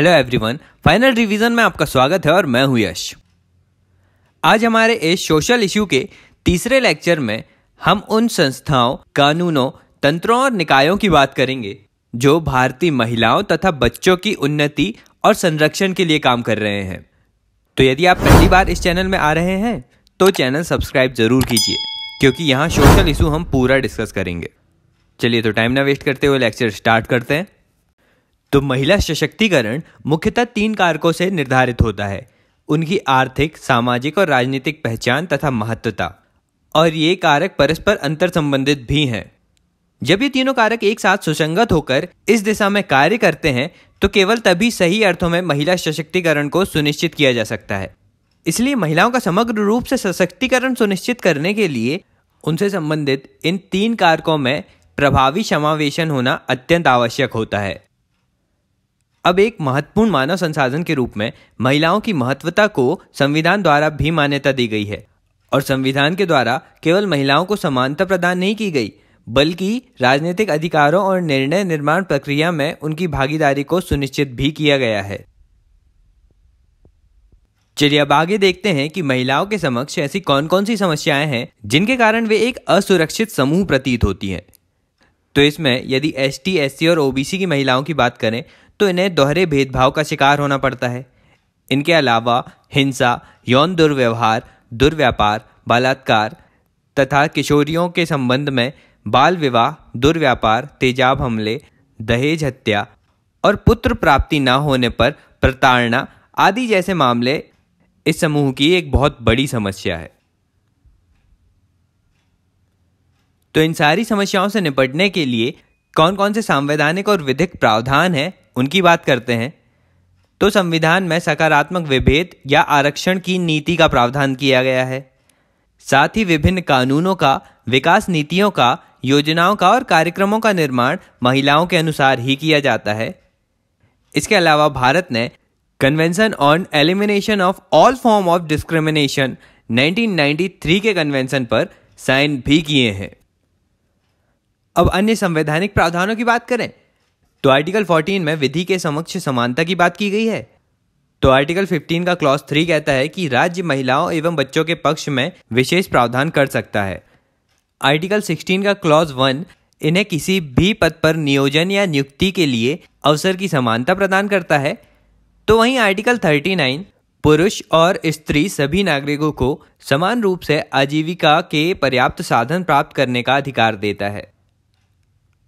Hello everyone final revision में आपका स्वागत है और मैं हूं यश आज हमारे इस सोशल इशू के तीसरे लेक्चर में हम उन संस्थाओं कानूनों तंत्रों और निकायों की बात करेंगे जो भारतीय महिलाओं तथा बच्चों की उन्नति और संरक्षण के लिए काम कर रहे हैं तो यदि आप पहली बार इस चैनल में आ रहे हैं तो चैनल सब्सक्राइब जरूर कीजिए क्योंकि यहाँ सोशल इशू हम पूरा डिस्कस करेंगे चलिए तो टाइम ना वेस्ट करते हुए लेक्चर स्टार्ट करते हैं तो महिला सशक्तिकरण मुख्यतः तीन कारकों से निर्धारित होता है उनकी आर्थिक सामाजिक और राजनीतिक पहचान तथा महत्वता और ये कारक परस्पर अंतर संबंधित भी हैं जब ये तीनों कारक एक साथ सुसंगत होकर इस दिशा में कार्य करते हैं तो केवल तभी सही अर्थों में महिला सशक्तिकरण को सुनिश्चित किया जा सकता है इसलिए महिलाओं का समग्र रूप से सशक्तिकरण सुनिश्चित करने के लिए उनसे संबंधित इन तीन कारकों में प्रभावी समावेशन होना अत्यंत आवश्यक होता है अब एक महत्वपूर्ण मानव संसाधन के रूप में महिलाओं की महत्वता को संविधान द्वारा भी मान्यता दी गई है और संविधान के द्वारा केवल महिलाओं को समानता प्रदान नहीं की गई बल्कि राजनीतिक अधिकारों और निर्णय निर्माण प्रक्रिया में उनकी भागीदारी को सुनिश्चित भी किया गया है चलिए अब आगे देखते हैं कि महिलाओं के समक्ष ऐसी कौन कौन सी समस्याएं हैं जिनके कारण वे एक असुरक्षित समूह प्रतीत होती हैं तो इसमें यदि एस टी एस सी और ओबीसी की महिलाओं की बात करें तो इन्हें दोहरे भेदभाव का शिकार होना पड़ता है इनके अलावा हिंसा यौन दुर्व्यवहार दुर्व्यापार बलात्कार तथा किशोरियों के संबंध में बाल विवाह दुर्व्यापार तेजाब हमले दहेज हत्या और पुत्र प्राप्ति न होने पर प्रताड़ना आदि जैसे मामले इस समूह की एक बहुत बड़ी समस्या है तो इन सारी समस्याओं से निपटने के लिए कौन कौन से संवैधानिक और विधिक प्रावधान हैं उनकी बात करते हैं तो संविधान में सकारात्मक विभेद या आरक्षण की नीति का प्रावधान किया गया है साथ ही विभिन्न कानूनों का विकास नीतियों का योजनाओं का और कार्यक्रमों का निर्माण महिलाओं के अनुसार ही किया जाता है इसके अलावा भारत ने convention on elimination of all form of discrimination 1993 के कन्वेंशन पर साइन भी किए हैं अब अन्य संवैधानिक प्रावधानों की बात करें तो आर्टिकल 14 में विधि के समक्ष समानता की बात की गई है तो आर्टिकल 15 का क्लॉज थ्री कहता है कि राज्य महिलाओं एवं बच्चों के पक्ष में विशेष प्रावधान कर सकता है आर्टिकल 16 का क्लॉज वन इन्हें किसी भी पद पर नियोजन या नियुक्ति के लिए अवसर की समानता प्रदान करता है तो वहीं आर्टिकल 39 पुरुष और स्त्री सभी नागरिकों को समान रूप से आजीविका के पर्याप्त साधन प्राप्त करने का अधिकार देता है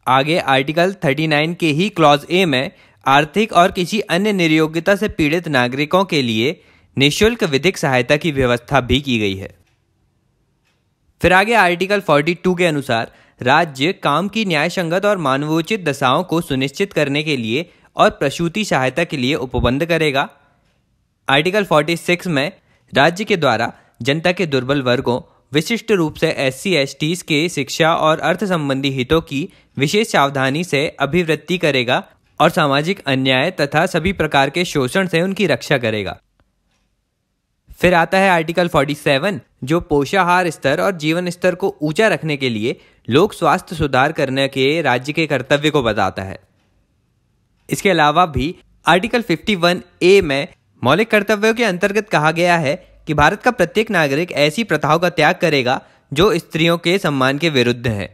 आगे आर्टिकल 39 के ही क्लॉज ए में आर्थिक और किसी अन्य निर्योग्यता से पीड़ित नागरिकों के लिए निःशुल्क विधिक सहायता की व्यवस्था भी की गई है फिर आगे आर्टिकल 42 के अनुसार राज्य काम की न्याय संगत और मानवोचित दशाओं को सुनिश्चित करने के लिए और प्रसूति सहायता के लिए उपबंध करेगा आर्टिकल 46 में राज्य के द्वारा जनता के दुर्बल वर्गों विशिष्ट रूप से एस सी के शिक्षा और अर्थ संबंधी हितों की विशेष सावधानी से अभिवृत्ति करेगा और सामाजिक अन्याय तथा सभी प्रकार के शोषण से उनकी रक्षा करेगा फिर आता है आर्टिकल 47 जो पोषाहार स्तर और जीवन स्तर को ऊंचा रखने के लिए लोक स्वास्थ्य सुधार करने के राज्य के कर्तव्य को बताता है इसके अलावा भी आर्टिकल 51 ए में मौलिक कर्तव्यों के अंतर्गत कहा गया है कि भारत का प्रत्येक नागरिक ऐसी प्रथाओं का त्याग करेगा जो स्त्रियों के सम्मान के विरुद्ध है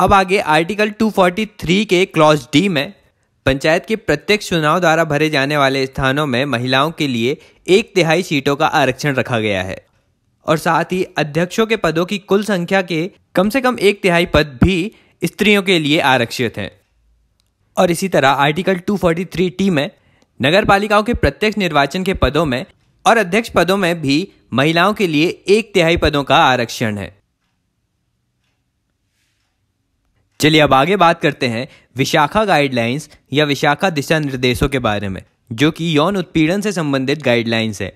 अब आगे आर्टिकल 243 के क्लॉज डी में पंचायत के प्रत्येक चुनाव द्वारा भरे जाने वाले स्थानों में महिलाओं के लिए एक तिहाई सीटों का आरक्षण रखा गया है और साथ ही अध्यक्षों के पदों की कुल संख्या के कम से कम एक तिहाई पद भी स्त्रियों के लिए आरक्षित हैं और इसी तरह आर्टिकल 243 टी में नगर पालिकाओं के प्रत्यक्ष निर्वाचन के पदों में और अध्यक्ष पदों में भी महिलाओं के लिए एक तिहाई पदों का आरक्षण है चलिए अब आगे बात करते हैं विशाखा गाइडलाइंस या विशाखा दिशा निर्देशों के बारे में जो कि यौन उत्पीड़न से संबंधित गाइडलाइंस है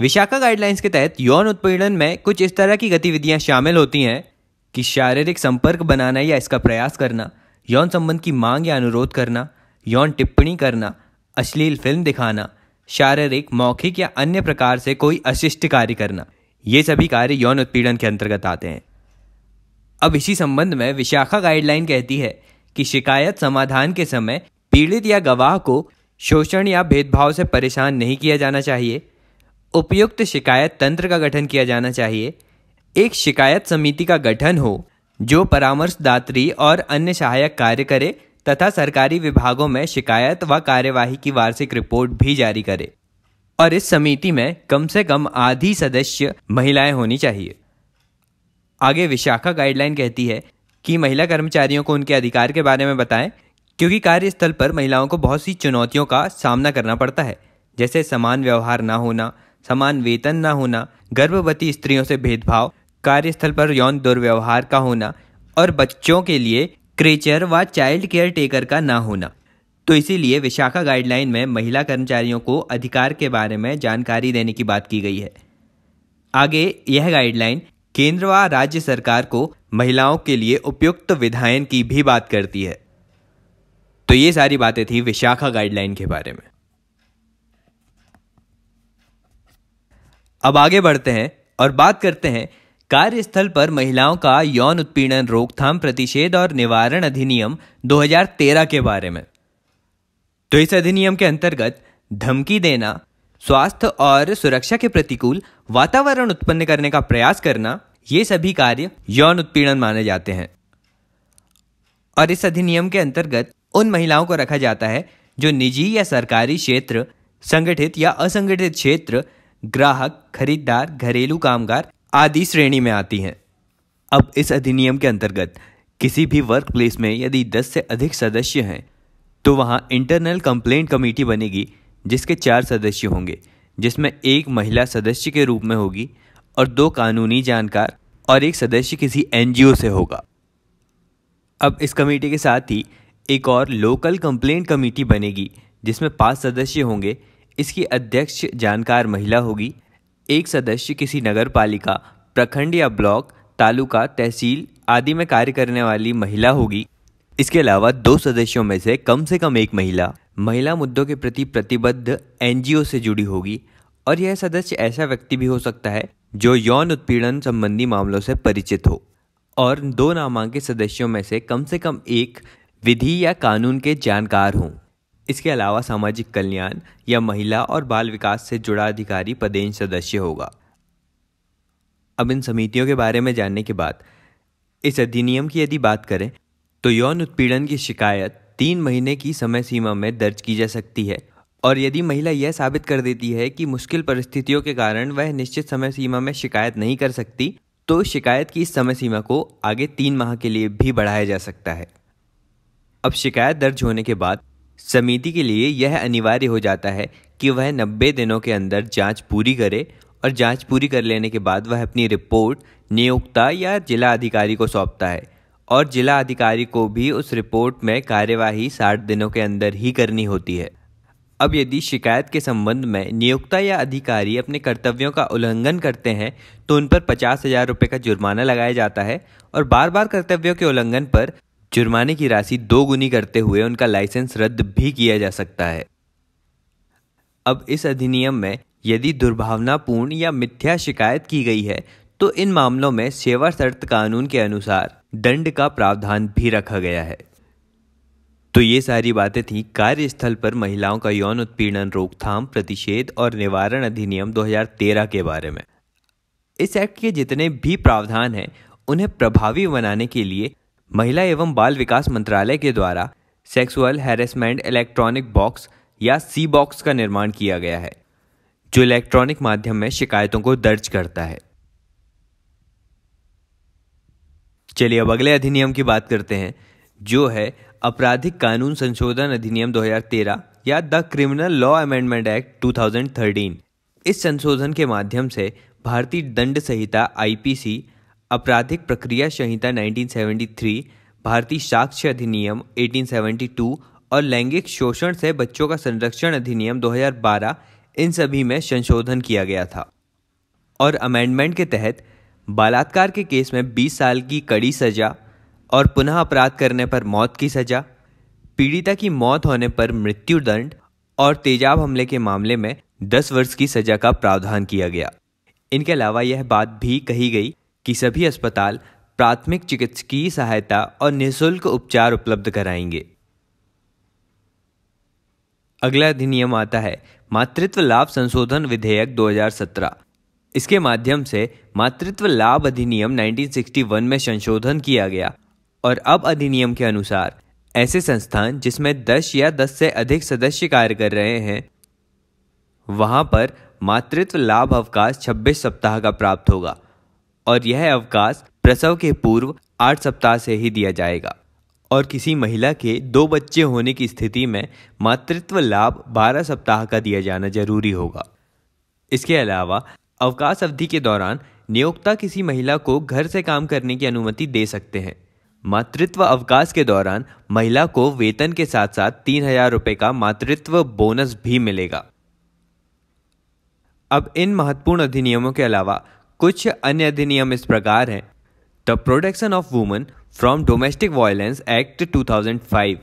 विशाखा गाइडलाइंस के तहत यौन उत्पीड़न में कुछ इस तरह की गतिविधियां शामिल होती हैं कि शारीरिक संपर्क बनाना या इसका प्रयास करना यौन संबंध की मांग या अनुरोध करना यौन टिप्पणी करना अश्लील फिल्म दिखाना शारीरिक मौखिक या अन्य प्रकार से कोई अशिष्ट कार्य करना ये सभी कार्य यौन उत्पीड़न के अंतर्गत आते हैं अब इसी संबंध में विशाखा गाइडलाइन कहती है कि शिकायत समाधान के समय पीड़ित या गवाह को शोषण या भेदभाव से परेशान नहीं किया जाना चाहिए उपयुक्त शिकायत तंत्र का गठन किया जाना चाहिए एक शिकायत समिति का गठन हो जो परामर्शदात्री और अन्य सहायक कार्य करे तथा सरकारी विभागों में शिकायत व कार्यवाही की वार्षिक रिपोर्ट भी जारी करे और इस समिति में कम से कम आधी सदस्य महिलाएं होनी चाहिए आगे विशाखा गाइडलाइन कहती है कि महिला कर्मचारियों को उनके अधिकार के बारे में बताएं क्योंकि कार्यस्थल पर महिलाओं को बहुत सी चुनौतियों का सामना करना पड़ता है जैसे समान व्यवहार ना होना समान वेतन ना होना गर्भवती स्त्रियों से भेदभाव कार्यस्थल पर यौन दुर्व्यवहार का होना और बच्चों के लिए क्रेचर व चाइल्ड केयर टेकर का ना होना तो इसीलिए विशाखा गाइडलाइन में महिला कर्मचारियों को अधिकार के बारे में जानकारी देने की बात की गई है आगे यह गाइडलाइन केंद्र व राज्य सरकार को महिलाओं के लिए उपयुक्त विधायन की भी बात करती है तो ये सारी बातें थी विशाखा गाइडलाइन के बारे में अब आगे बढ़ते हैं और बात करते हैं कार्यस्थल पर महिलाओं का यौन उत्पीड़न रोकथाम प्रतिषेध और निवारण अधिनियम 2013 के बारे में तो इस अधिनियम के अंतर्गत धमकी देना स्वास्थ्य और सुरक्षा के प्रतिकूल वातावरण उत्पन्न करने का प्रयास करना ये सभी कार्य यौन उत्पीड़न माने जाते हैं और इस अधिनियम के अंतर्गत उन महिलाओं को रखा जाता है जो निजी या सरकारी क्षेत्र संगठित या असंगठित क्षेत्र ग्राहक खरीदार घरेलू कामगार आदि श्रेणी में आती हैं अब इस अधिनियम के अंतर्गत किसी भी वर्क प्लेस में यदि 10 से अधिक सदस्य हैं तो वहाँ इंटरनल कंप्लेंट कमेटी बनेगी जिसके चार सदस्य होंगे जिसमें एक महिला सदस्य के रूप में होगी और दो कानूनी जानकार और एक सदस्य किसी एनजीओ से होगा अब इस कमेटी के साथ ही एक और लोकल कंप्लेंट कमेटी बनेगी जिसमें पांच सदस्य होंगे इसकी अध्यक्ष जानकार महिला होगी एक सदस्य किसी नगर पालिका प्रखंड या ब्लॉक तालुका तहसील आदि में कार्य करने वाली महिला होगी इसके अलावा दो सदस्यों में से कम से कम एक महिला महिला मुद्दों के प्रति प्रतिबद्ध एनजीओ से जुड़ी होगी और यह सदस्य ऐसा व्यक्ति भी हो सकता है जो यौन उत्पीड़न संबंधी मामलों से परिचित हो और दो नामांकित सदस्यों में से कम से कम एक विधि या कानून के जानकार हों इसके अलावा सामाजिक कल्याण या महिला और बाल विकास से जुड़ा अधिकारी पदेन सदस्य होगा अब इन समितियों के बारे में जानने के बाद इस अधिनियम की यदि बात करें तो यौन उत्पीड़न की शिकायत तीन महीने की समय सीमा में दर्ज की जा सकती है और यदि महिला यह साबित कर देती है कि मुश्किल परिस्थितियों के कारण वह निश्चित समय सीमा में शिकायत नहीं कर सकती तो शिकायत की इस समय सीमा को आगे तीन माह के लिए भी बढ़ाया जा सकता है अब शिकायत दर्ज होने के बाद समिति के लिए यह अनिवार्य हो जाता है कि वह नब्बे दिनों के अंदर जांच पूरी करे और जांच पूरी कर लेने के बाद वह अपनी रिपोर्ट नियोक्ता या जिला अधिकारी को सौंपता है और जिला अधिकारी को भी उस रिपोर्ट में कार्यवाही साठ दिनों के अंदर ही करनी होती है अब यदि शिकायत के संबंध में नियोक्ता या अधिकारी अपने कर्तव्यों का उल्लंघन करते हैं तो उन पर पचास हजार रुपये का जुर्माना लगाया जाता है और बार बार कर्तव्यों के उल्लंघन पर जुर्माने की राशि दोगुनी करते हुए उनका लाइसेंस रद्द भी किया जा सकता है अब इस अधिनियम में यदि दुर्भावनापूर्ण या मिथ्या शिकायत की गई है तो इन मामलों में सेवा शर्त कानून के अनुसार दंड का प्रावधान भी रखा गया है तो ये सारी बातें थी कार्यस्थल पर महिलाओं का यौन उत्पीड़न रोकथाम प्रतिषेध और निवारण अधिनियम 2013 के बारे में इस एक्ट के जितने भी प्रावधान हैं उन्हें प्रभावी बनाने के लिए महिला एवं बाल विकास मंत्रालय के द्वारा सेक्सुअल हैरेसमेंट इलेक्ट्रॉनिक बॉक्स या सी बॉक्स का निर्माण किया गया है जो इलेक्ट्रॉनिक माध्यम में शिकायतों को दर्ज करता है चलिए अब अगले अधिनियम की बात करते हैं जो है आपराधिक कानून संशोधन अधिनियम 2013 या the criminal law amendment act 2013 इस संशोधन के माध्यम से भारतीय दंड संहिता आईपीसी आपराधिक प्रक्रिया संहिता 1973 भारतीय साक्ष्य अधिनियम 1872 और लैंगिक शोषण से बच्चों का संरक्षण अधिनियम 2012 इन सभी में संशोधन किया गया था और अमेंडमेंट के तहत बलात्कार के केस में 20 साल की कड़ी सजा और पुनः अपराध करने पर मौत की सजा पीड़िता की मौत होने पर मृत्यु दंड और तेजाब हमले के मामले में दस वर्ष की सजा का प्रावधान किया गया इनके अलावा यह बात भी कही गई कि सभी अस्पताल प्राथमिक चिकित्सकीय सहायता और निःशुल्क उपचार उपलब्ध कराएंगे अगला अधिनियम आता है मातृत्व लाभ संशोधन विधेयक 2017 इसके माध्यम से मातृत्व लाभ अधिनियम 1961 में संशोधन किया गया और अब अधिनियम के अनुसार ऐसे संस्थान जिसमें दस या दस से अधिक सदस्य कार्य कर रहे हैं वहां पर मातृत्व लाभ अवकाश छब्बीस सप्ताह का प्राप्त होगा और यह अवकाश प्रसव के पूर्व आठ सप्ताह से ही दिया जाएगा और किसी महिला के दो बच्चे होने की स्थिति में मातृत्व लाभ बारह सप्ताह का दिया जाना जरूरी होगा इसके अलावा अवकाश अवधि के दौरान नियोक्ता किसी महिला को घर से काम करने की अनुमति दे सकते हैं मातृत्व अवकाश के दौरान महिला को वेतन के साथ साथ तीन हजार रुपये का मातृत्व बोनस भी मिलेगा अब इन महत्वपूर्ण अधिनियमों के अलावा कुछ अन्य अधिनियम इस प्रकार हैं the protection of women from domestic violence act 2005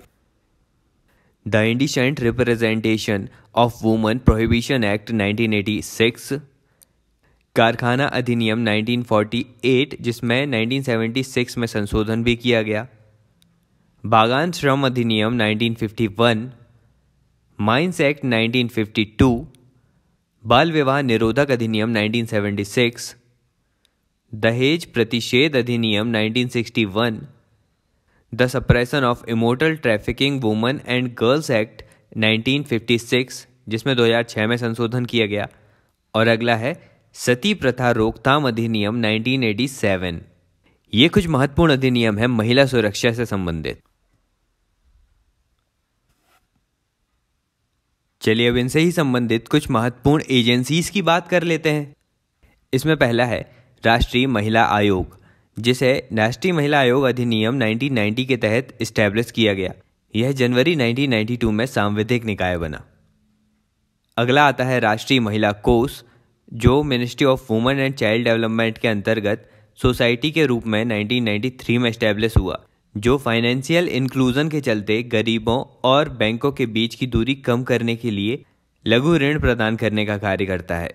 the indecent representation of women prohibition act 1986 कारखाना अधिनियम 1948 जिसमें 1976 में संशोधन भी किया गया बागान श्रम अधिनियम 1951 माइंस एक्ट 1952 बाल विवाह निरोधक अधिनियम 1976 दहेज प्रतिषेध अधिनियम 1961 the suppression of immoral trafficking women and girls act 1956 जिसमें 2006 में संशोधन किया गया और अगला है सती प्रथा रोकथाम अधिनियम 1987 ये कुछ महत्वपूर्ण अधिनियम है महिला सुरक्षा से संबंधित चलिए अब इनसे ही संबंधित कुछ महत्वपूर्ण एजेंसीज की बात कर लेते हैं इसमें पहला है राष्ट्रीय महिला आयोग जिसे राष्ट्रीय महिला आयोग अधिनियम 1990 के तहत स्टैब्लिश किया गया यह जनवरी 1992 में सांविधिक निकाय बना अगला आता है राष्ट्रीय महिला कोष जो ministry of women and child development के अंतर्गत सोसाइटी के रूप में 1993 में स्टैब्लिश हुआ जो फाइनेंशियल इंक्लूजन के चलते गरीबों और बैंकों के बीच की दूरी कम करने के लिए लघु ऋण प्रदान करने का कार्य करता है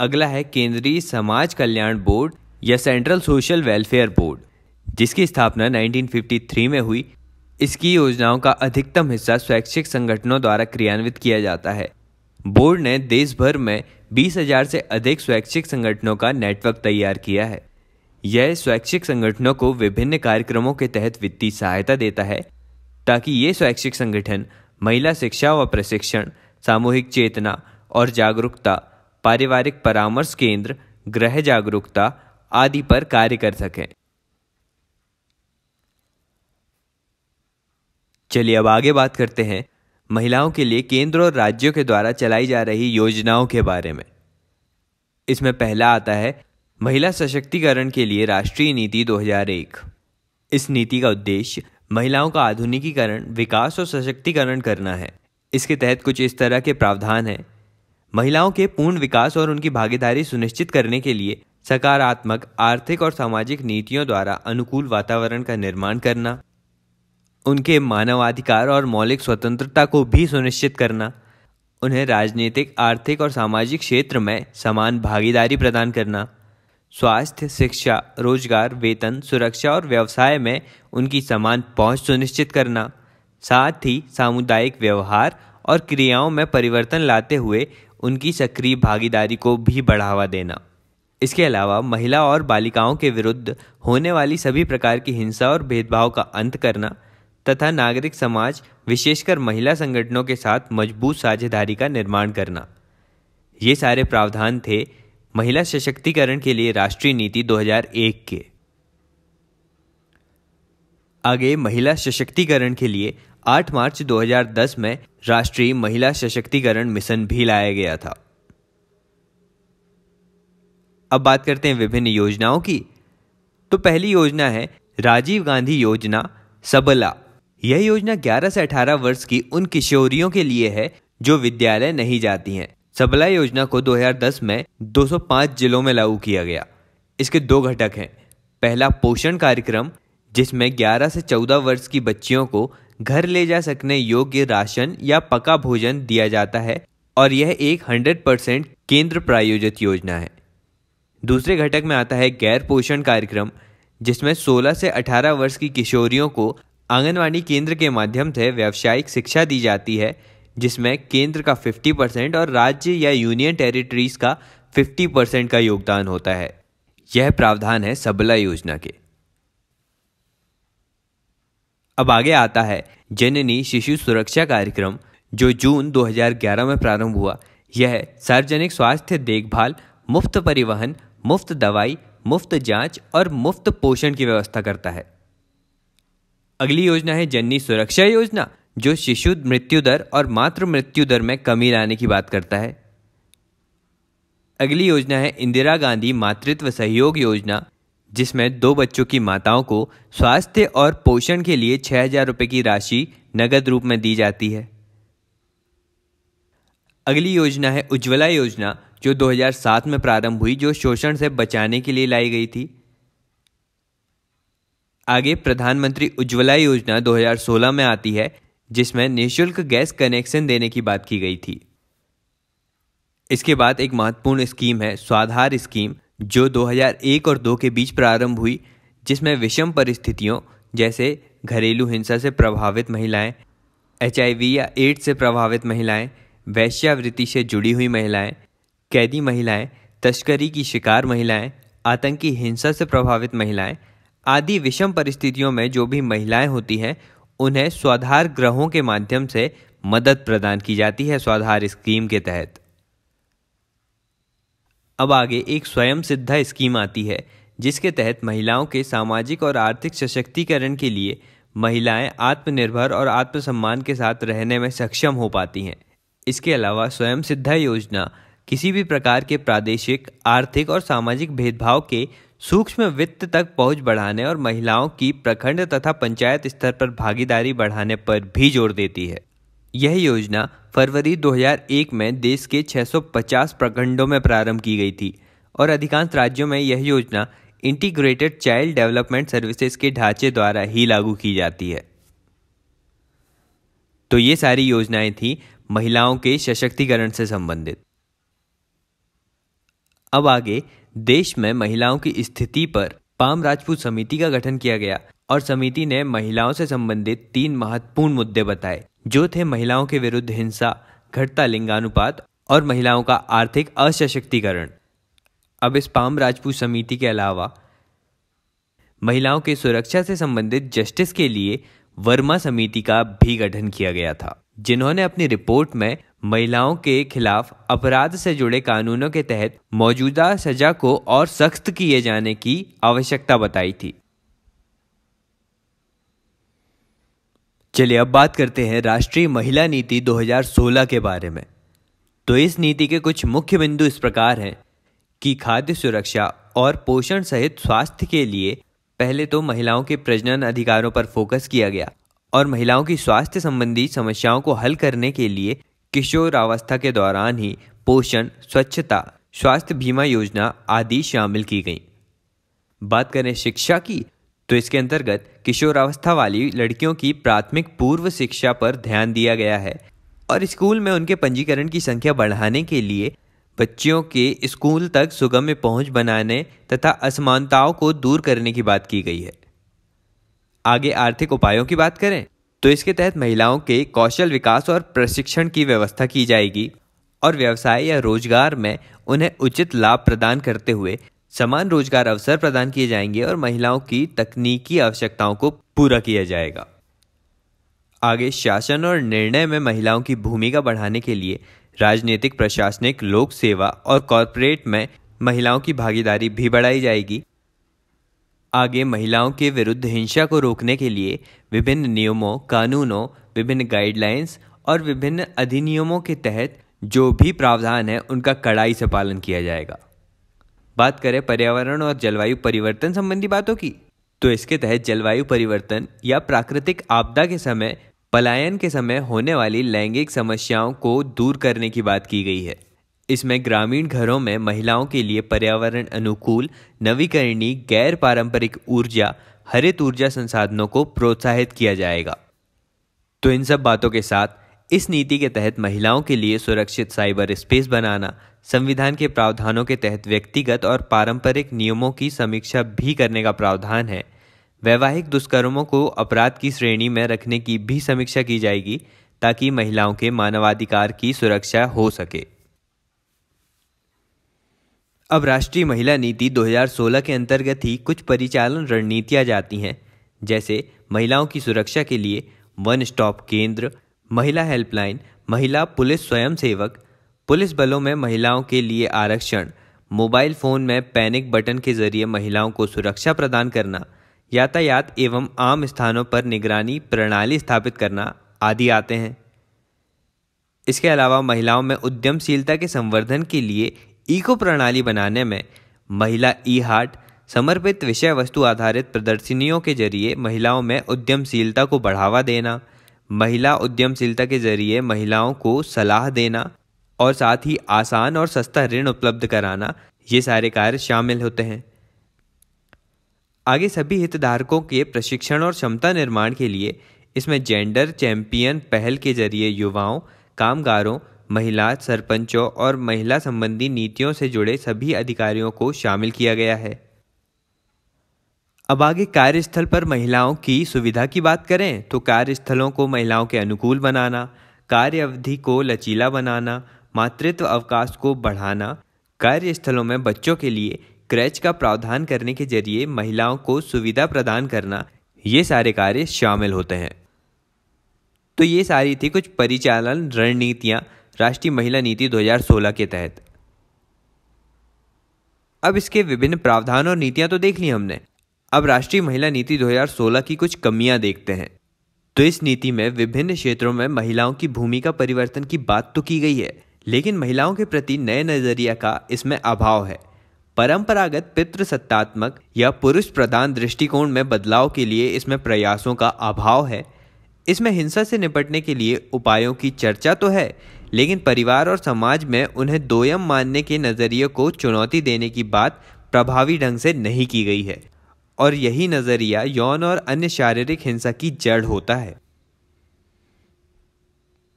अगला है केंद्रीय समाज कल्याण बोर्ड या सेंट्रल सोशल वेलफेयर बोर्ड जिसकी स्थापना 1953 में हुई इसकी योजनाओं का अधिकतम हिस्सा स्वैच्छिक संगठनों द्वारा क्रियान्वित किया जाता है बोर्ड ने देश भर में बीस हजार से अधिक स्वैच्छिक संगठनों का नेटवर्क तैयार किया है यह स्वैच्छिक संगठनों को विभिन्न कार्यक्रमों के तहत वित्तीय सहायता देता है ताकि ये स्वैच्छिक संगठन महिला शिक्षा व प्रशिक्षण सामूहिक चेतना और जागरूकता पारिवारिक परामर्श केंद्र ग्रह जागरूकता आदि पर कार्य कर सकें चलिए अब आगे बात करते हैं महिलाओं के लिए केंद्र और राज्यों के द्वारा चलाई जा रही योजनाओं के बारे में इसमें पहला आता है महिला सशक्तिकरण के लिए राष्ट्रीय नीति 2001 इस नीति का उद्देश्य महिलाओं का आधुनिकीकरण विकास और सशक्तिकरण करना है इसके तहत कुछ इस तरह के प्रावधान हैं महिलाओं के पूर्ण विकास और उनकी भागीदारी सुनिश्चित करने के लिए सकारात्मक आर्थिक और सामाजिक नीतियों द्वारा अनुकूल वातावरण का निर्माण करना उनके मानवाधिकार और मौलिक स्वतंत्रता को भी सुनिश्चित करना उन्हें राजनीतिक आर्थिक और सामाजिक क्षेत्र में समान भागीदारी प्रदान करना स्वास्थ्य शिक्षा रोजगार वेतन सुरक्षा और व्यवसाय में उनकी समान पहुंच सुनिश्चित करना साथ ही सामुदायिक व्यवहार और क्रियाओं में परिवर्तन लाते हुए उनकी सक्रिय भागीदारी को भी बढ़ावा देना इसके अलावा महिला और बालिकाओं के विरुद्ध होने वाली सभी प्रकार की हिंसा और भेदभाव का अंत करना तथा नागरिक समाज विशेषकर महिला संगठनों के साथ मजबूत साझेदारी का निर्माण करना ये सारे प्रावधान थे महिला सशक्तिकरण के लिए राष्ट्रीय नीति 2001 के आगे महिला सशक्तिकरण के लिए 8 मार्च 2010 में राष्ट्रीय महिला सशक्तिकरण मिशन भी लाया गया था अब बात करते हैं विभिन्न योजनाओं की तो पहली योजना है राजीव गांधी योजना सबला यह योजना 11 से 18 वर्ष की उन किशोरियों के लिए है जो विद्यालय नहीं जाती हैं सबला योजना को 2010 में 205 जिलों में लागू किया गया इसके दो घटक हैं पहला पोषण कार्यक्रम जिसमें 11 से 14 वर्ष की बच्चियों को घर ले जा सकने योग्य राशन या पका भोजन दिया जाता है और यह एक 100 परसेंट केंद्र प्रायोजित योजना है दूसरे घटक में आता है गैर पोषण कार्यक्रम जिसमें 16 से 18 वर्ष की किशोरियों को आंगनवाड़ी केंद्र के माध्यम से व्यावसायिक शिक्षा दी जाती है जिसमें केंद्र का 50 परसेंट और राज्य या यूनियन टेरिटरीज का 50 परसेंट का योगदान होता है यह प्रावधान है सबला योजना के अब आगे आता है जननी शिशु सुरक्षा कार्यक्रम जो जून 2011 में प्रारंभ हुआ यह सार्वजनिक स्वास्थ्य देखभाल मुफ्त परिवहन मुफ्त दवाई मुफ्त जांच और मुफ्त पोषण की व्यवस्था करता है अगली योजना है जननी सुरक्षा योजना जो शिशु मृत्यु दर और मातृ मृत्यु दर में कमी लाने की बात करता है अगली योजना है इंदिरा गांधी मातृत्व सहयोग योजना जिसमें दो बच्चों की माताओं को स्वास्थ्य और पोषण के लिए छह हजार रुपये की राशि नगद रूप में दी जाती है अगली योजना है उज्ज्वला योजना जो 2007 में प्रारंभ हुई जो शोषण से बचाने के लिए लाई गई थी आगे प्रधानमंत्री उज्ज्वला योजना 2016 में आती है जिसमें निःशुल्क गैस कनेक्शन देने की बात की गई थी इसके बाद एक महत्वपूर्ण स्कीम है स्वाधार स्कीम जो 2001 और 2 के बीच प्रारंभ हुई जिसमें विषम परिस्थितियों जैसे घरेलू हिंसा से प्रभावित महिलाएं एच या एड्स से प्रभावित महिलाएं वैश्यावृत्ति से जुड़ी हुई महिलाएं कैदी महिलाएं तस्करी की शिकार महिलाएं आतंकी हिंसा से प्रभावित महिलाएं आदि विषम परिस्थितियों में जो भी महिलाएं होती हैं उन्हें स्वाधार ग्रहों के माध्यम से मदद प्रदान की जाती है स्वाधार स्कीम के तहत अब आगे एक स्वयं सिद्धा स्कीम आती है जिसके तहत महिलाओं के सामाजिक और आर्थिक सशक्तिकरण के लिए महिलाएं आत्मनिर्भर और आत्मसम्मान के साथ रहने में सक्षम हो पाती हैं इसके अलावा स्वयं सिद्धा योजना किसी भी प्रकार के प्रादेशिक आर्थिक और सामाजिक भेदभाव के सूक्ष्म वित्त तक पहुंच बढ़ाने और महिलाओं की प्रखंड तथा पंचायत स्तर पर भागीदारी बढ़ाने पर भी जोर देती है यह योजना फरवरी 2001 में देश के 650 प्रखंडों में प्रारंभ की गई थी और अधिकांश राज्यों में यह योजना इंटीग्रेटेड चाइल्ड डेवलपमेंट सर्विसेज के ढांचे द्वारा ही लागू की जाती है तो ये सारी योजनाएं थी महिलाओं के सशक्तिकरण से संबंधित अब आगे देश में महिलाओं की स्थिति पर पाम राजपूत समिति का गठन किया गया और समिति ने महिलाओं से संबंधित तीन महत्वपूर्ण मुद्दे बताए जो थे महिलाओं के विरुद्ध हिंसा घटता लिंगानुपात और महिलाओं का आर्थिक असशक्तिकरण अब इस पाम राजपूत समिति के अलावा महिलाओं के सुरक्षा से संबंधित जस्टिस के लिए वर्मा समिति का भी गठन किया गया था जिन्होंने अपनी रिपोर्ट में महिलाओं के खिलाफ अपराध से जुड़े कानूनों के तहत मौजूदा सजा को और सख्त किए जाने की आवश्यकता बताई थी चलिए अब बात करते हैं राष्ट्रीय महिला नीति 2016 के बारे में तो इस नीति के कुछ मुख्य बिंदु इस प्रकार हैं कि खाद्य सुरक्षा और पोषण सहित स्वास्थ्य के लिए पहले तो महिलाओं के प्रजनन अधिकारों पर फोकस किया गया और महिलाओं की स्वास्थ्य संबंधी समस्याओं को हल करने के लिए किशोरावस्था के दौरान ही पोषण स्वच्छता स्वास्थ्य बीमा योजना आदि शामिल की गई बात करें शिक्षा की तो इसके अंतर्गत किशोरावस्था वाली लड़कियों की प्राथमिक पूर्व शिक्षा पर ध्यान दिया गया है और स्कूल में उनके पंजीकरण की संख्या बढ़ाने के लिए बच्चियों के स्कूल तक सुगम्य पहुंच बनाने तथा असमानताओं को दूर करने की बात की गई है आगे आर्थिक उपायों की बात करें तो इसके तहत महिलाओं के कौशल विकास और प्रशिक्षण की व्यवस्था की जाएगी और व्यवसाय या रोजगार में उन्हें उचित लाभ प्रदान करते हुए समान रोजगार अवसर प्रदान किए जाएंगे और महिलाओं की तकनीकी आवश्यकताओं को पूरा किया जाएगा आगे शासन और निर्णय में महिलाओं की भूमिका बढ़ाने के लिए राजनीतिक प्रशासनिक लोक सेवा और कॉरपोरेट में महिलाओं की भागीदारी भी बढ़ाई जाएगी आगे महिलाओं के विरुद्ध हिंसा को रोकने के लिए विभिन्न नियमों कानूनों विभिन्न गाइडलाइंस और विभिन्न अधिनियमों के तहत जो भी प्रावधान है उनका कड़ाई से पालन किया जाएगा बात करें पर्यावरण और जलवायु परिवर्तन संबंधी बातों की तो इसके तहत जलवायु परिवर्तन या प्राकृतिक आपदा के समय पलायन के समय होने वाली लैंगिक समस्याओं को दूर करने की बात की गई है इसमें ग्रामीण घरों में महिलाओं के लिए पर्यावरण अनुकूल नवीकरणीय गैर पारंपरिक ऊर्जा हरित ऊर्जा संसाधनों को प्रोत्साहित किया जाएगा तो इन सब बातों के साथ इस नीति के तहत महिलाओं के लिए सुरक्षित साइबर स्पेस बनाना संविधान के प्रावधानों के तहत व्यक्तिगत और पारंपरिक नियमों की समीक्षा भी करने का प्रावधान है वैवाहिक दुष्कर्मों को अपराध की श्रेणी में रखने की भी समीक्षा की जाएगी ताकि महिलाओं के मानवाधिकार की सुरक्षा हो सके अब राष्ट्रीय महिला नीति 2016 के अंतर्गत ही कुछ परिचालन रणनीतियां जाती हैं जैसे महिलाओं की सुरक्षा के लिए वन स्टॉप केंद्र महिला हेल्पलाइन महिला पुलिस स्वयंसेवक पुलिस बलों में महिलाओं के लिए आरक्षण मोबाइल फ़ोन में पैनिक बटन के जरिए महिलाओं को सुरक्षा प्रदान करना यातायात एवं आम स्थानों पर निगरानी प्रणाली स्थापित करना आदि आते हैं इसके अलावा महिलाओं में उद्यमशीलता के संवर्धन के लिए इको प्रणाली बनाने में महिला ई हार्ट समर्पित विषय वस्तु आधारित प्रदर्शनियों के जरिए महिलाओं में उद्यमशीलता को बढ़ावा देना महिला उद्यमशीलता के जरिए महिलाओं को सलाह देना और साथ ही आसान और सस्ता ऋण उपलब्ध कराना ये सारे कार्य शामिल होते हैं आगे सभी हितधारकों के प्रशिक्षण और क्षमता निर्माण के लिए इसमें जेंडर चैंपियन पहल के जरिए युवाओं कामगारों महिला सरपंचों और महिला संबंधी नीतियों से जुड़े सभी अधिकारियों को शामिल किया गया है अब आगे कार्यस्थल पर महिलाओं की सुविधा की बात करें तो कार्यस्थलों को महिलाओं के अनुकूल बनाना कार्य अवधि को लचीला बनाना मातृत्व अवकाश को बढ़ाना कार्यस्थलों में बच्चों के लिए क्रैच का प्रावधान करने के जरिए महिलाओं को सुविधा प्रदान करना ये सारे कार्य शामिल होते हैं तो ये सारी थी कुछ परिचालन रणनीतियाँ राष्ट्रीय महिला नीति 2016 के तहत अब इसके विभिन्न प्रावधान और नीतियां तो देख ली हमने अब राष्ट्रीय महिला नीति 2016 की कुछ कमियां देखते हैं तो इस नीति में विभिन्न क्षेत्रों में महिलाओं की भूमिका परिवर्तन की बात तो की गई है लेकिन महिलाओं के प्रति नए नजरिया का इसमें अभाव है परंपरागत सत्तात्मक या पुरुष प्रधान दृष्टिकोण में बदलाव के लिए इसमें प्रयासों का अभाव है इसमें हिंसा से निपटने के लिए उपायों की चर्चा तो है लेकिन परिवार और समाज में उन्हें दोयम मानने के नज़रिए को चुनौती देने की बात प्रभावी ढंग से नहीं की गई है और यही नज़रिया यौन और अन्य शारीरिक हिंसा की जड़ होता है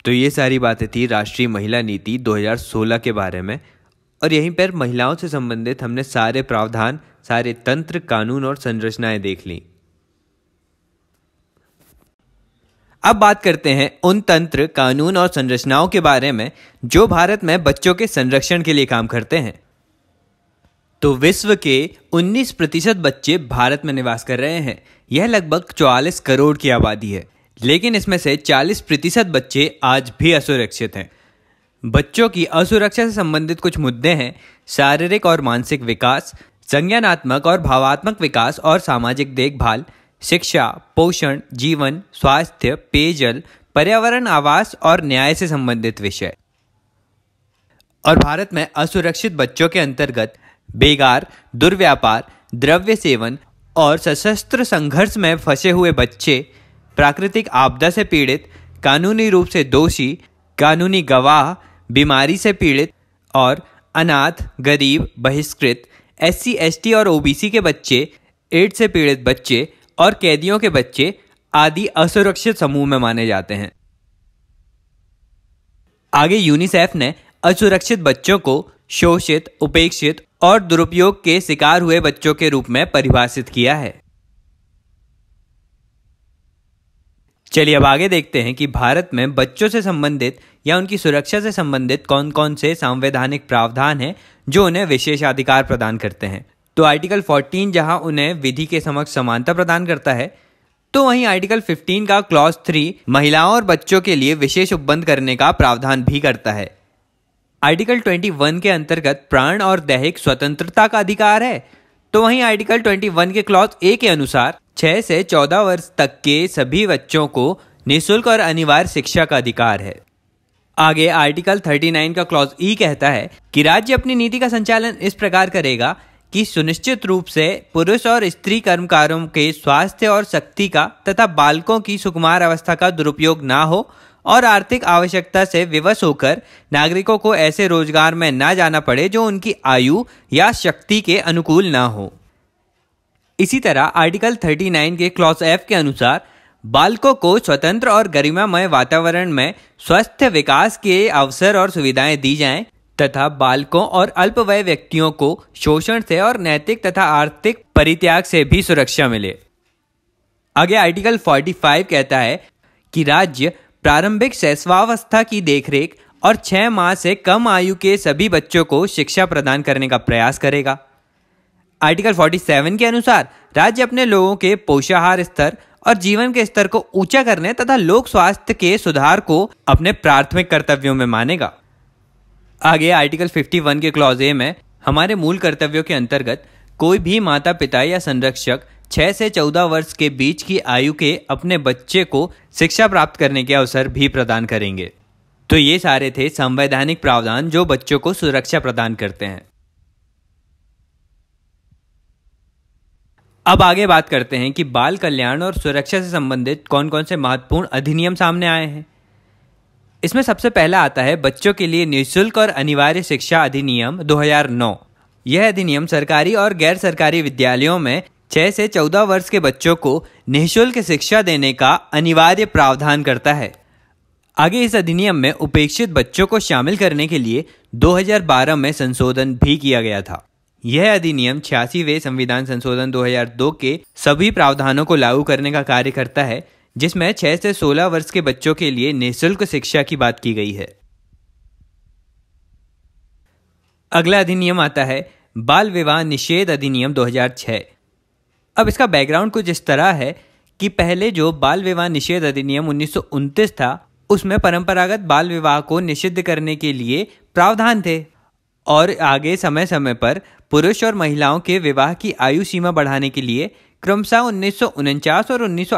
तो ये सारी बातें थी राष्ट्रीय महिला नीति 2016 के बारे में और यहीं पर महिलाओं से संबंधित हमने सारे प्रावधान सारे तंत्र कानून और संरचनाएं देख लीं अब बात करते हैं उन तंत्र कानून और संरचनाओं के बारे में जो भारत में बच्चों के संरक्षण के लिए काम करते हैं तो विश्व के 19 प्रतिशत बच्चे भारत में निवास कर रहे हैं यह लगभग 44 करोड़ की आबादी है लेकिन इसमें से 40 प्रतिशत बच्चे आज भी असुरक्षित हैं बच्चों की असुरक्षा से संबंधित कुछ मुद्दे हैं शारीरिक और मानसिक विकास संज्ञानात्मक और भावात्मक विकास और सामाजिक देखभाल शिक्षा पोषण जीवन स्वास्थ्य पेयजल पर्यावरण आवास और न्याय से संबंधित विषय और भारत में असुरक्षित बच्चों के अंतर्गत बेगार दुर्व्यापार द्रव्य सेवन और सशस्त्र संघर्ष में फंसे हुए बच्चे प्राकृतिक आपदा से पीड़ित कानूनी रूप से दोषी कानूनी गवाह बीमारी से पीड़ित और अनाथ गरीब बहिष्कृत एस सी और ओबीसी के बच्चे एड्स से पीड़ित बच्चे और कैदियों के बच्चे आदि असुरक्षित समूह में माने जाते हैं आगे यूनिसेफ ने असुरक्षित बच्चों को शोषित उपेक्षित और दुरुपयोग के शिकार हुए बच्चों के रूप में परिभाषित किया है चलिए अब आगे देखते हैं कि भारत में बच्चों से संबंधित या उनकी सुरक्षा से संबंधित कौन कौन से संवैधानिक प्रावधान हैं जो उन्हें विशेष अधिकार प्रदान करते हैं तो आर्टिकल 14 जहां उन्हें विधि के समक्ष समानता प्रदान करता है तो वहीं आर्टिकल 15 का क्लॉज 3 महिलाओं और बच्चों के लिए विशेष उपबंध करने का प्रावधान भी करता है आर्टिकल 21 के अंतर्गत प्राण और दैहिक स्वतंत्रता का अधिकार है तो वहीं आर्टिकल 21 के क्लॉज ए के अनुसार 6 से 14 वर्ष तक के सभी बच्चों को निःशुल्क और अनिवार्य शिक्षा का अधिकार है आगे आर्टिकल 39 का क्लॉज ई कहता है कि राज्य अपनी नीति का संचालन इस प्रकार करेगा कि सुनिश्चित रूप से पुरुष और स्त्री कर्मकारों के स्वास्थ्य और शक्ति का तथा बालकों की सुकुमार अवस्था का दुरुपयोग ना हो और आर्थिक आवश्यकता से विवश होकर नागरिकों को ऐसे रोजगार में ना जाना पड़े जो उनकी आयु या शक्ति के अनुकूल ना हो इसी तरह आर्टिकल 39 के क्लॉस एफ के अनुसार बालकों को स्वतंत्र और गरिमामय वातावरण में स्वस्थ विकास के अवसर और सुविधाएं दी जाएं तथा बालकों और अल्पवय व्यक्तियों को शोषण से और नैतिक तथा आर्थिक परित्याग से भी सुरक्षा मिले आगे आर्टिकल 45 कहता है कि राज्य प्रारंभिक शैशवावस्था की देखरेख और छह माह से कम आयु के सभी बच्चों को शिक्षा प्रदान करने का प्रयास करेगा आर्टिकल 47 के अनुसार राज्य अपने लोगों के पोषाहार स्तर और जीवन के स्तर को ऊंचा करने तथा लोक स्वास्थ्य के सुधार को अपने प्राथमिक कर्तव्यों में मानेगा आगे आर्टिकल 51 के क्लॉज ए में हमारे मूल कर्तव्यों के अंतर्गत कोई भी माता पिता या संरक्षक छह से चौदह वर्ष के बीच की आयु के अपने बच्चे को शिक्षा प्राप्त करने के अवसर भी प्रदान करेंगे तो ये सारे थे संवैधानिक प्रावधान जो बच्चों को सुरक्षा प्रदान करते हैं अब आगे बात करते हैं कि बाल कल्याण और सुरक्षा से संबंधित कौन कौन से महत्वपूर्ण अधिनियम सामने आए हैं इसमें सबसे पहला आता है बच्चों के लिए निःशुल्क और अनिवार्य शिक्षा अधिनियम 2009 यह अधिनियम सरकारी और गैर सरकारी विद्यालयों में छह से चौदह वर्ष के बच्चों को निःशुल्क शिक्षा देने का अनिवार्य प्रावधान करता है आगे इस अधिनियम में उपेक्षित बच्चों को शामिल करने के लिए 2012 में संशोधन भी किया गया था यह अधिनियम छियासीवे संविधान संशोधन 2002 के सभी प्रावधानों को लागू करने का कार्य करता है जिसमें 6 से 16 वर्ष के बच्चों के लिए निःशुल्क शिक्षा की बात की गई है अगला अधिनियम आता है बाल विवाह निषेध अधिनियम 2006 अब इसका बैकग्राउंड कुछ इस तरह है कि पहले जो बाल विवाह निषेध अधिनियम उन्नीस था उसमें परंपरागत बाल विवाह को निषिद्ध करने के लिए प्रावधान थे और आगे समय समय पर पुरुष और महिलाओं के विवाह की आयु सीमा बढ़ाने के लिए क्रमशः उन्नीस और उन्नीस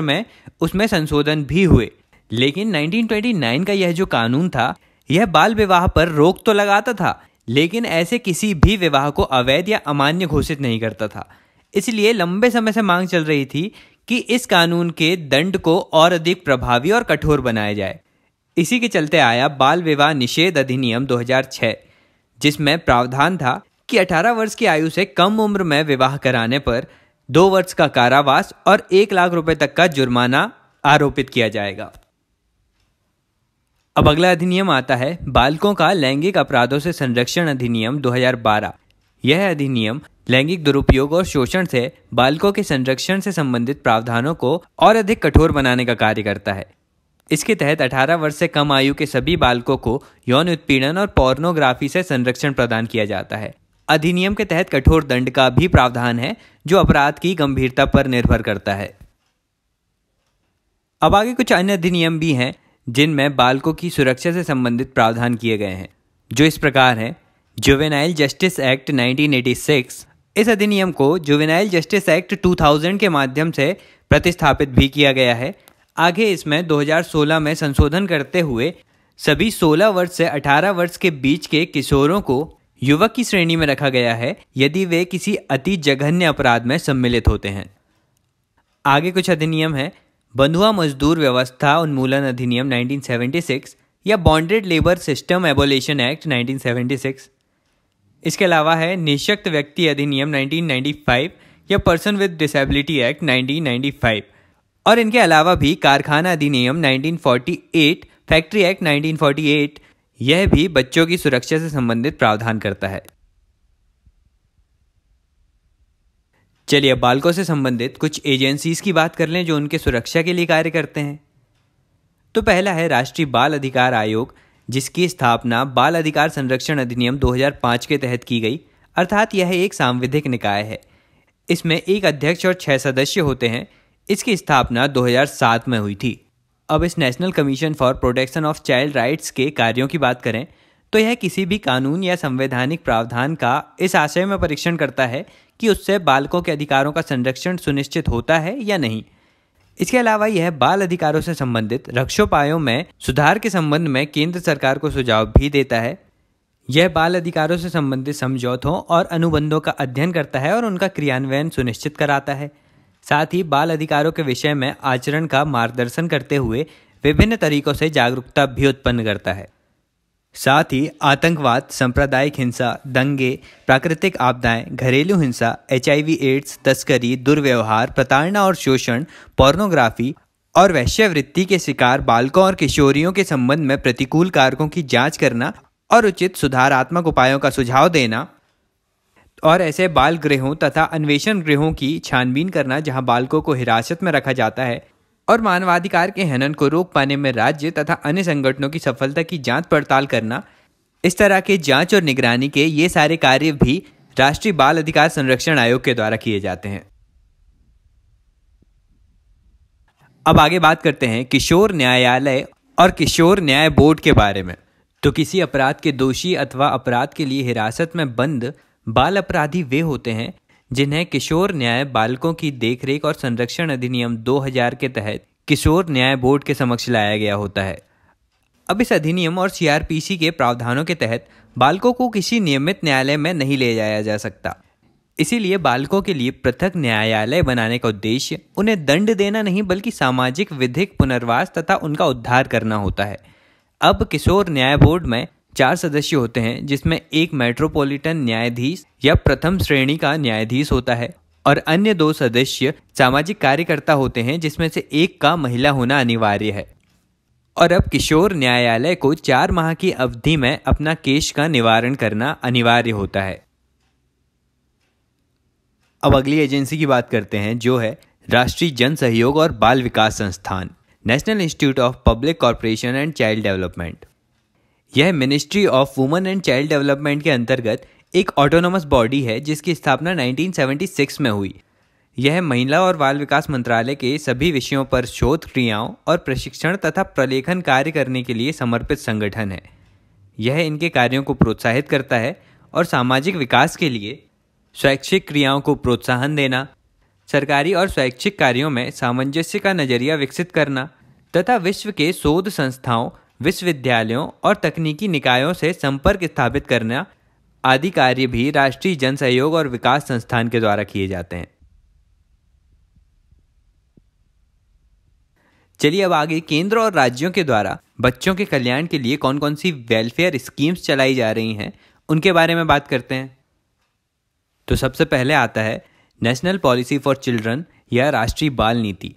में उसमें संशोधन भी हुए लेकिन 1929 का यह जो कानून था यह बाल विवाह पर रोक तो लगाता था लेकिन ऐसे किसी भी विवाह को अवैध या अमान्य घोषित नहीं करता था इसलिए लंबे समय से मांग चल रही थी कि इस कानून के दंड को और अधिक प्रभावी और कठोर बनाया जाए इसी के चलते आया बाल विवाह निषेध अधिनियम 2006 जिसमें प्रावधान था कि 18 वर्ष की आयु से कम उम्र में विवाह कराने पर दो वर्ष का कारावास और एक लाख रुपए तक का जुर्माना आरोपित किया जाएगा अब अगला अधिनियम आता है बालकों का लैंगिक अपराधों से संरक्षण अधिनियम 2012 यह अधिनियम लैंगिक दुरुपयोग और शोषण से बालकों के संरक्षण से संबंधित प्रावधानों को और अधिक कठोर बनाने का कार्य करता है इसके तहत 18 वर्ष से कम आयु के सभी बालकों को यौन उत्पीड़न और पोर्नोग्राफी से संरक्षण प्रदान किया जाता है अधिनियम के तहत कठोर दंड का भी प्रावधान है जो अपराध की गंभीरता पर निर्भर करता है अब आगे कुछ अन्य अधिनियम भी हैं जिनमें बालकों की सुरक्षा से संबंधित प्रावधान किए गए हैं जो इस प्रकार हैं जुवेनाइल जस्टिस एक्ट 1986 इस अधिनियम को जुवेनाइल जस्टिस एक्ट 2000 के माध्यम से प्रतिस्थापित भी किया गया है आगे इसमें 2016 में संशोधन करते हुए सभी 16 वर्ष से 18 वर्ष के बीच के किशोरों को युवक की श्रेणी में रखा गया है यदि वे किसी अति जघन्य अपराध में सम्मिलित होते हैं आगे कुछ अधिनियम है बंधुआ मजदूर व्यवस्था उन्मूलन अधिनियम 1976 या bonded labour system abolition act 1976 इसके अलावा है निशक्त व्यक्ति अधिनियम 1995 या पर्सन विद डिसेबिलिटी एक्ट 1995 और इनके अलावा भी कारखाना अधिनियम 1948 फैक्ट्री एक्ट 1948 यह भी बच्चों की सुरक्षा से संबंधित प्रावधान करता है चलिए बालकों से संबंधित कुछ एजेंसीज की बात कर लें जो उनके सुरक्षा के लिए कार्य करते हैं तो पहला है राष्ट्रीय बाल अधिकार आयोग जिसकी स्थापना बाल अधिकार संरक्षण अधिनियम 2005 के तहत की गई अर्थात यह एक सांविधिक निकाय है इसमें एक अध्यक्ष और छह सदस्य होते हैं इसकी स्थापना 2007 में हुई थी अब इस national commission for protection of child rights के कार्यों की बात करें तो यह किसी भी कानून या संवैधानिक प्रावधान का इस आशय में परीक्षण करता है कि उससे बालकों के अधिकारों का संरक्षण सुनिश्चित होता है या नहीं इसके अलावा यह बाल अधिकारों से संबंधित रक्षोपायों में सुधार के संबंध में केंद्र सरकार को सुझाव भी देता है यह बाल अधिकारों से संबंधित समझौतों और अनुबंधों का अध्ययन करता है और उनका क्रियान्वयन सुनिश्चित कराता है साथ ही बाल अधिकारों के विषय में आचरण का मार्गदर्शन करते हुए विभिन्न तरीकों से जागरूकता भी उत्पन्न करता है साथ ही आतंकवाद सांप्रदायिक हिंसा दंगे प्राकृतिक आपदाएं घरेलू हिंसा एच एड्स तस्करी दुर्व्यवहार प्रताड़ना और शोषण पोर्नोग्राफी और वैश्यवृत्ति के शिकार बालकों और किशोरियों के संबंध में प्रतिकूल कारकों की जांच करना और उचित सुधारात्मक उपायों का सुझाव देना और ऐसे बाल गृहों तथा अन्वेषण गृहों की छानबीन करना जहां बालकों को हिरासत में रखा जाता है और मानवाधिकार के हनन को रोक पाने में राज्य तथा अन्य संगठनों की सफलता की जांच पड़ताल करना इस तरह के जांच और निगरानी के ये सारे कार्य भी राष्ट्रीय बाल अधिकार संरक्षण आयोग के द्वारा किए जाते हैं अब आगे बात करते हैं किशोर न्यायालय और किशोर न्याय बोर्ड के बारे में तो किसी अपराध के दोषी अथवा अपराध के लिए हिरासत में बंद बाल अपराधी वे होते हैं जिन्हें किशोर न्याय बालकों की देखरेख और संरक्षण अधिनियम 2000 के तहत किशोर न्याय बोर्ड के समक्ष लाया गया होता है अब इस अधिनियम और सीआरपीसी के प्रावधानों के तहत बालकों को किसी नियमित न्यायालय में नहीं ले जाया जा सकता इसीलिए बालकों के लिए पृथक न्यायालय बनाने का उद्देश्य उन्हें दंड देना नहीं बल्कि सामाजिक विधिक पुनर्वास तथा उनका उद्धार करना होता है अब किशोर न्याय बोर्ड में चार सदस्य होते हैं जिसमें एक मेट्रोपॉलिटन न्यायाधीश या प्रथम श्रेणी का न्यायाधीश होता है और अन्य दो सदस्य सामाजिक कार्यकर्ता होते हैं जिसमें से एक का महिला होना अनिवार्य है और अब किशोर न्यायालय को चार माह की अवधि में अपना केस का निवारण करना अनिवार्य होता है अब अगली एजेंसी की बात करते हैं जो है राष्ट्रीय जन सहयोग और बाल विकास संस्थान national institute of public corporation and child development यह ministry of women and child development के अंतर्गत एक ऑटोनोमस बॉडी है जिसकी स्थापना 1976 में हुई यह महिला और बाल विकास मंत्रालय के सभी विषयों पर शोध क्रियाओं और प्रशिक्षण तथा प्रलेखन कार्य करने के लिए समर्पित संगठन है यह इनके कार्यों को प्रोत्साहित करता है और सामाजिक विकास के लिए स्वैच्छिक क्रियाओं को प्रोत्साहन देना सरकारी और स्वैच्छिक कार्यों में सामंजस्य का नजरिया विकसित करना तथा विश्व के शोध संस्थाओं विश्वविद्यालयों और तकनीकी निकायों से संपर्क स्थापित करना आदि कार्य भी राष्ट्रीय जन सहयोग और विकास संस्थान के द्वारा किए जाते हैं चलिए अब आगे केंद्र और राज्यों के द्वारा बच्चों के कल्याण के लिए कौन कौन सी वेलफेयर स्कीम्स चलाई जा रही हैं उनके बारे में बात करते हैं तो सबसे पहले आता है नेशनल पॉलिसी फॉर चिल्ड्रन या राष्ट्रीय बाल नीति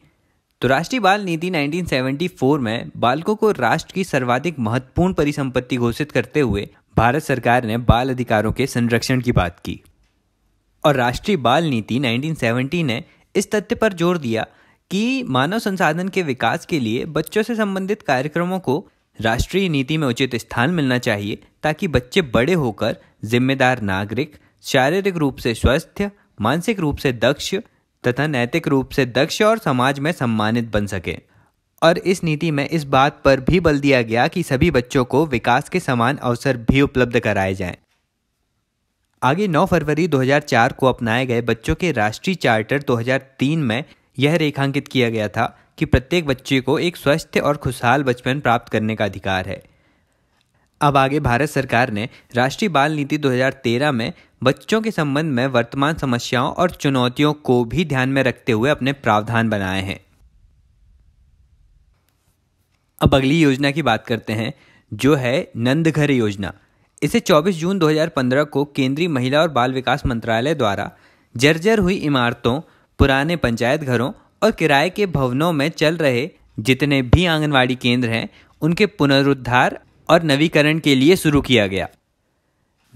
तो राष्ट्रीय बाल नीति 1974 में बालकों को राष्ट्र की सर्वाधिक महत्वपूर्ण परिसंपत्ति घोषित करते हुए भारत सरकार ने बाल अधिकारों के संरक्षण की बात की और राष्ट्रीय बाल नीति 1970 ने इस तथ्य पर जोर दिया कि मानव संसाधन के विकास के लिए बच्चों से संबंधित कार्यक्रमों को राष्ट्रीय नीति में उचित स्थान मिलना चाहिए ताकि बच्चे बड़े होकर जिम्मेदार नागरिक शारीरिक रूप से स्वस्थ मानसिक रूप से दक्ष तथा नैतिक रूप से दक्ष और समाज में सम्मानित बन सके और इस नीति में इस बात पर भी बल दिया गया कि सभी बच्चों को विकास के समान अवसर भी उपलब्ध कराए जाएं। आगे 9 फरवरी 2004 को अपनाए गए बच्चों के राष्ट्रीय चार्टर 2003 में यह रेखांकित किया गया था कि प्रत्येक बच्चे को एक स्वस्थ और खुशहाल बचपन प्राप्त करने का अधिकार है अब आगे भारत सरकार ने राष्ट्रीय बाल नीति 2013 में बच्चों के संबंध में वर्तमान समस्याओं और चुनौतियों को भी ध्यान में रखते हुए अपने प्रावधान बनाए हैं अब अगली योजना की बात करते हैं जो है नंदघर योजना इसे 24 जून 2015 को केंद्रीय महिला और बाल विकास मंत्रालय द्वारा जर्जर हुई इमारतों पुराने पंचायत घरों और किराए के भवनों में चल रहे जितने भी आंगनवाड़ी केंद्र हैं उनके पुनरुद्धार और नवीकरण के लिए शुरू किया गया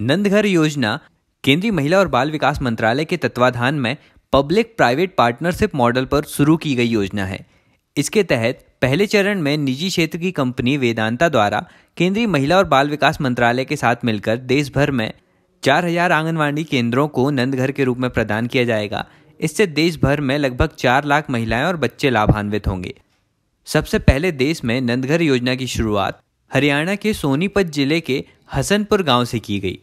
नंदघर योजना केंद्रीय महिला और बाल विकास मंत्रालय के तत्वाधान में पब्लिक प्राइवेट पार्टनरशिप मॉडल पर शुरू की गई योजना है इसके तहत पहले चरण में निजी क्षेत्र की कंपनी वेदांता द्वारा केंद्रीय महिला और बाल विकास मंत्रालय के साथ मिलकर देश भर में चार हजार आंगनबाड़ी केंद्रों को नंदघर के रूप में प्रदान किया जाएगा इससे देश भर में लगभग चार लाख महिलाएं और बच्चे लाभान्वित होंगे सबसे पहले देश में नंदघर योजना की शुरुआत हरियाणा के सोनीपत जिले के हसनपुर गांव से की गई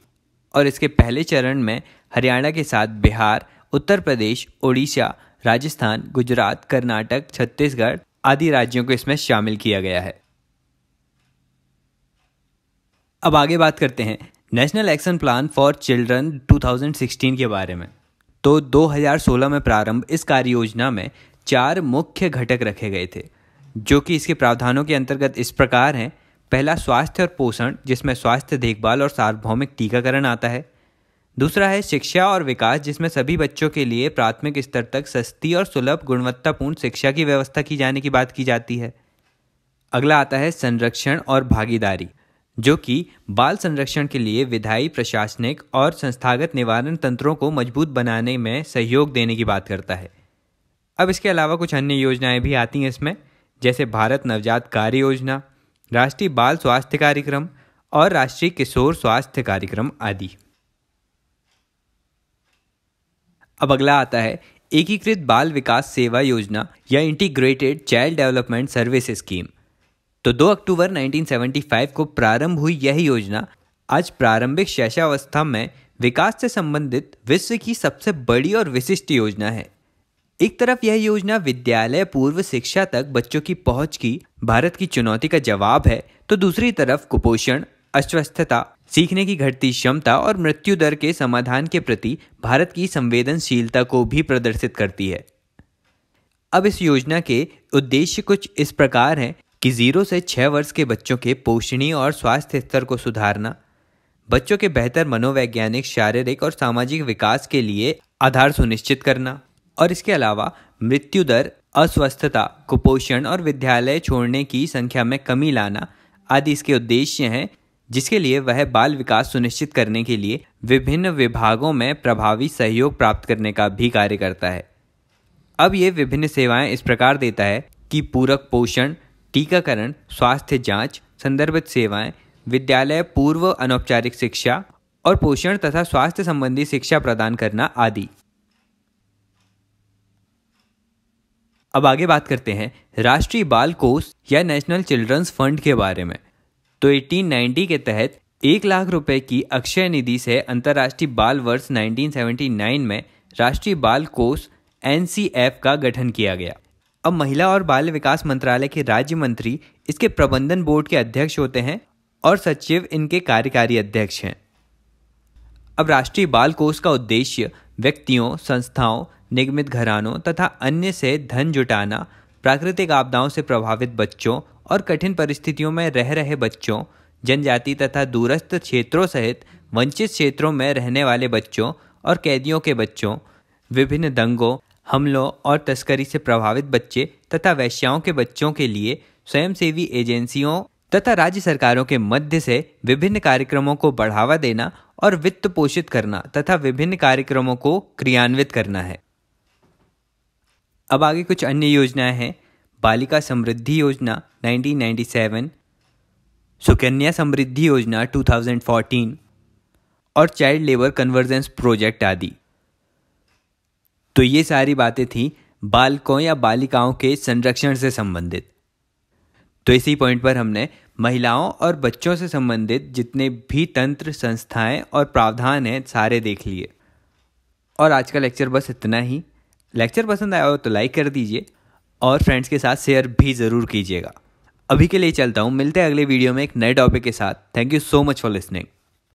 और इसके पहले चरण में हरियाणा के साथ बिहार उत्तर प्रदेश ओडिशा राजस्थान गुजरात कर्नाटक छत्तीसगढ़ आदि राज्यों को इसमें शामिल किया गया है अब आगे बात करते हैं national action plan for children 2016 के बारे में तो 2016 में प्रारंभ इस कार्य योजना में चार मुख्य घटक रखे गए थे जो कि इसके प्रावधानों के अंतर्गत इस प्रकार हैं पहला स्वास्थ्य और पोषण जिसमें स्वास्थ्य देखभाल और सार्वभौमिक टीकाकरण आता है दूसरा है शिक्षा और विकास जिसमें सभी बच्चों के लिए प्राथमिक स्तर तक सस्ती और सुलभ गुणवत्तापूर्ण शिक्षा की व्यवस्था की जाने की बात की जाती है अगला आता है संरक्षण और भागीदारी जो कि बाल संरक्षण के लिए विधायी प्रशासनिक और संस्थागत निवारण तंत्रों को मजबूत बनाने में सहयोग देने की बात करता है अब इसके अलावा कुछ अन्य योजनाएं भी आती हैं इसमें जैसे भारत नवजात कार्य योजना राष्ट्रीय बाल स्वास्थ्य कार्यक्रम और राष्ट्रीय किशोर स्वास्थ्य कार्यक्रम आदि अब अगला आता है एकीकृत बाल विकास सेवा योजना या integrated child development service scheme तो 2 अक्टूबर 1975 को प्रारंभ हुई यह योजना आज प्रारंभिक शैशावस्था में विकास से संबंधित विश्व की सबसे बड़ी और विशिष्ट योजना है एक तरफ यह योजना विद्यालय पूर्व शिक्षा तक बच्चों की पहुंच की भारत की चुनौती का जवाब है तो दूसरी तरफ कुपोषण अस्वस्थता सीखने की घटती क्षमता और मृत्यु दर के समाधान के प्रति भारत की संवेदनशीलता को भी प्रदर्शित करती है अब इस योजना के उद्देश्य कुछ इस प्रकार हैं कि जीरो से छः वर्ष के बच्चों के पोषणीय और स्वास्थ्य स्तर को सुधारना बच्चों के बेहतर मनोवैज्ञानिक शारीरिक और सामाजिक विकास के लिए आधार सुनिश्चित करना और इसके अलावा मृत्यु दर अस्वस्थता कुपोषण और विद्यालय छोड़ने की संख्या में कमी लाना आदि इसके उद्देश्य हैं जिसके लिए वह बाल विकास सुनिश्चित करने के लिए विभिन्न विभागों में प्रभावी सहयोग प्राप्त करने का भी कार्य करता है अब ये विभिन्न सेवाएं इस प्रकार देता है कि पूरक पोषण टीकाकरण स्वास्थ्य जांच संदर्भित सेवाएं विद्यालय पूर्व अनौपचारिक शिक्षा और पोषण तथा स्वास्थ्य संबंधी शिक्षा प्रदान करना आदि अब आगे बात करते हैं राष्ट्रीय बाल कोष या नेशनल चिल्ड्रंस फंड के बारे में तो 1890 के तहत एक लाख रुपए की अक्षय निधि से अंतर्राष्ट्रीय बाल वर्ष 1979 में राष्ट्रीय बाल कोष एन का गठन किया गया अब महिला और बाल विकास मंत्रालय के राज्य मंत्री इसके प्रबंधन बोर्ड के अध्यक्ष होते हैं और सचिव इनके कार्यकारी अध्यक्ष हैं अब राष्ट्रीय बाल कोष का उद्देश्य व्यक्तियों संस्थाओं निगमित घरानों तथा अन्य से धन जुटाना प्राकृतिक आपदाओं से प्रभावित बच्चों और कठिन परिस्थितियों में रह रहे बच्चों जनजाति तथा दूरस्थ क्षेत्रों सहित वंचित क्षेत्रों में रहने वाले बच्चों और कैदियों के बच्चों विभिन्न दंगों हमलों और तस्करी से प्रभावित बच्चे तथा वैश्याओं के बच्चों के लिए स्वयंसेवी एजेंसियों तथा राज्य सरकारों के मध्य से विभिन्न कार्यक्रमों को बढ़ावा देना और वित्त पोषित करना तथा विभिन्न कार्यक्रमों को क्रियान्वित करना है अब आगे कुछ अन्य योजनाएं हैं बालिका समृद्धि योजना 1997, सुकन्या समृद्धि योजना 2014 और चाइल्ड लेबर कन्वर्जेंस प्रोजेक्ट आदि तो ये सारी बातें थी बालकों या बालिकाओं के संरक्षण से संबंधित तो इसी पॉइंट पर हमने महिलाओं और बच्चों से संबंधित जितने भी तंत्र संस्थाएं और प्रावधान हैं सारे देख लिए और आज का लेक्चर बस इतना ही लेक्चर पसंद आया हो तो लाइक कर दीजिए और फ्रेंड्स के साथ शेयर भी ज़रूर कीजिएगा अभी के लिए चलता हूँ मिलते हैं अगले वीडियो में एक नए टॉपिक के साथ thank you so much for listening